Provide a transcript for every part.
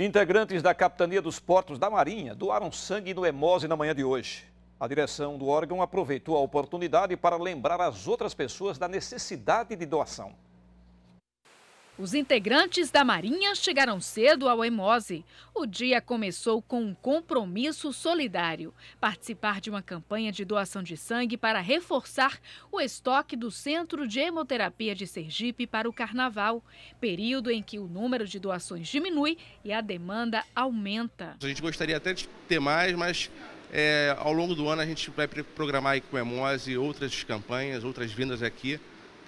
Integrantes da Capitania dos Portos da Marinha doaram sangue no Hemose na manhã de hoje. A direção do órgão aproveitou a oportunidade para lembrar as outras pessoas da necessidade de doação. Os integrantes da Marinha chegaram cedo ao Emose. O dia começou com um compromisso solidário: participar de uma campanha de doação de sangue para reforçar o estoque do Centro de Hemoterapia de Sergipe para o Carnaval, período em que o número de doações diminui e a demanda aumenta. A gente gostaria até de ter mais, mas é, ao longo do ano a gente vai programar com o Emose outras campanhas, outras vindas aqui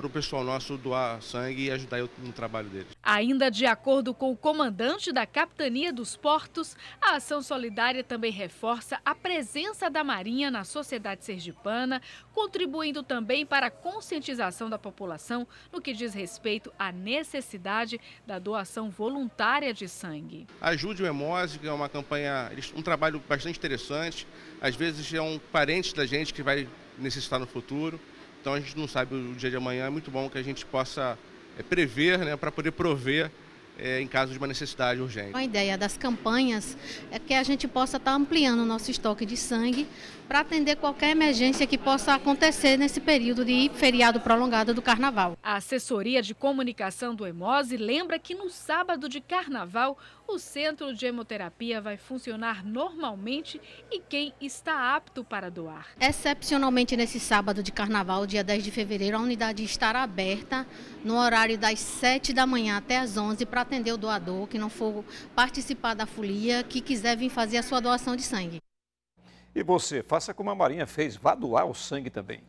para o pessoal nosso doar sangue e ajudar no trabalho deles. Ainda de acordo com o comandante da Capitania dos Portos, a ação solidária também reforça a presença da Marinha na sociedade sergipana, contribuindo também para a conscientização da população no que diz respeito à necessidade da doação voluntária de sangue. Ajude o Hemose, que é uma campanha, um trabalho bastante interessante. Às vezes é um parente da gente que vai necessitar no futuro. Então a gente não sabe o dia de amanhã, é muito bom que a gente possa é, prever, né, para poder prover é, em caso de uma necessidade urgente. A ideia das campanhas é que a gente possa estar tá ampliando o nosso estoque de sangue para atender qualquer emergência que possa acontecer nesse período de feriado prolongado do Carnaval. A assessoria de comunicação do Hemose lembra que no sábado de Carnaval, o centro de hemoterapia vai funcionar normalmente e quem está apto para doar. Excepcionalmente nesse sábado de Carnaval, dia 10 de fevereiro, a unidade estará aberta no horário das 7 da manhã até as 11 para para atender o doador que não for participar da folia, que quiser vir fazer a sua doação de sangue. E você, faça como a Marinha fez, vá doar o sangue também.